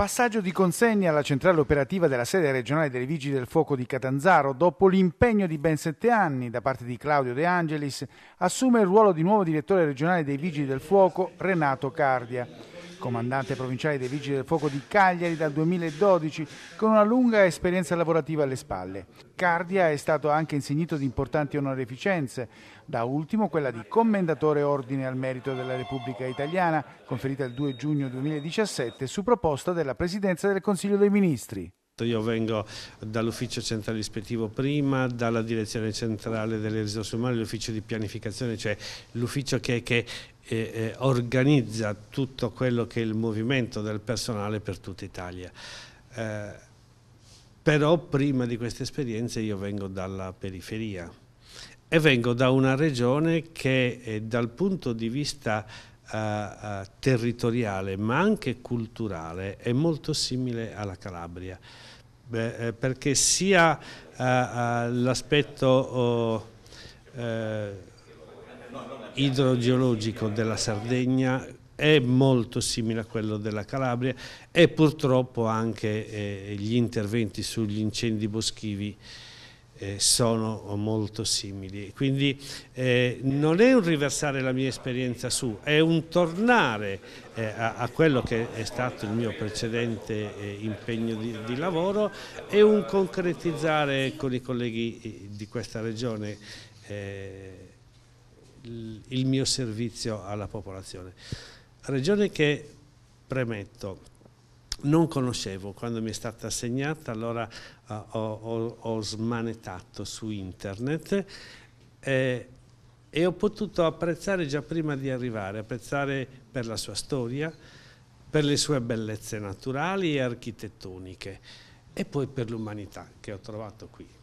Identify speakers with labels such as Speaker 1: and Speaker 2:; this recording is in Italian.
Speaker 1: Passaggio di consegne alla centrale operativa della sede regionale dei Vigili del Fuoco di Catanzaro. Dopo l'impegno di ben sette anni da parte di Claudio De Angelis, assume il ruolo di nuovo direttore regionale dei Vigili del Fuoco Renato Cardia comandante provinciale dei Vigili del Fuoco di Cagliari dal 2012, con una lunga esperienza lavorativa alle spalle. Cardia è stato anche insignito di importanti onorificenze, da ultimo quella di Commendatore Ordine al Merito della Repubblica Italiana, conferita il 2 giugno 2017 su proposta della Presidenza del Consiglio dei Ministri.
Speaker 2: Esatto, io vengo dall'ufficio centrale ispettivo prima, dalla direzione centrale delle risorse umane, l'ufficio di pianificazione, cioè l'ufficio che, che eh, eh, organizza tutto quello che è il movimento del personale per tutta Italia. Eh, però prima di queste esperienze io vengo dalla periferia e vengo da una regione che eh, dal punto di vista eh, eh, territoriale ma anche culturale è molto simile alla Calabria, Beh, eh, perché sia eh, l'aspetto oh, idrogeologico della Sardegna è molto simile a quello della Calabria e purtroppo anche eh, gli interventi sugli incendi boschivi eh, sono molto simili. Quindi eh, non è un riversare la mia esperienza su, è un tornare eh, a, a, quello che è stato il mio precedente eh, impegno di, di, lavoro e un concretizzare con i colleghi eh, di questa regione eh, il mio servizio alla popolazione. Regione che, premetto, non conoscevo quando mi è stata assegnata, allora uh, ho, ho, ho, smanettato su internet eh, e ho potuto apprezzare già prima di arrivare, apprezzare per la sua storia, per le sue bellezze naturali e architettoniche e poi per l'umanità che ho trovato qui.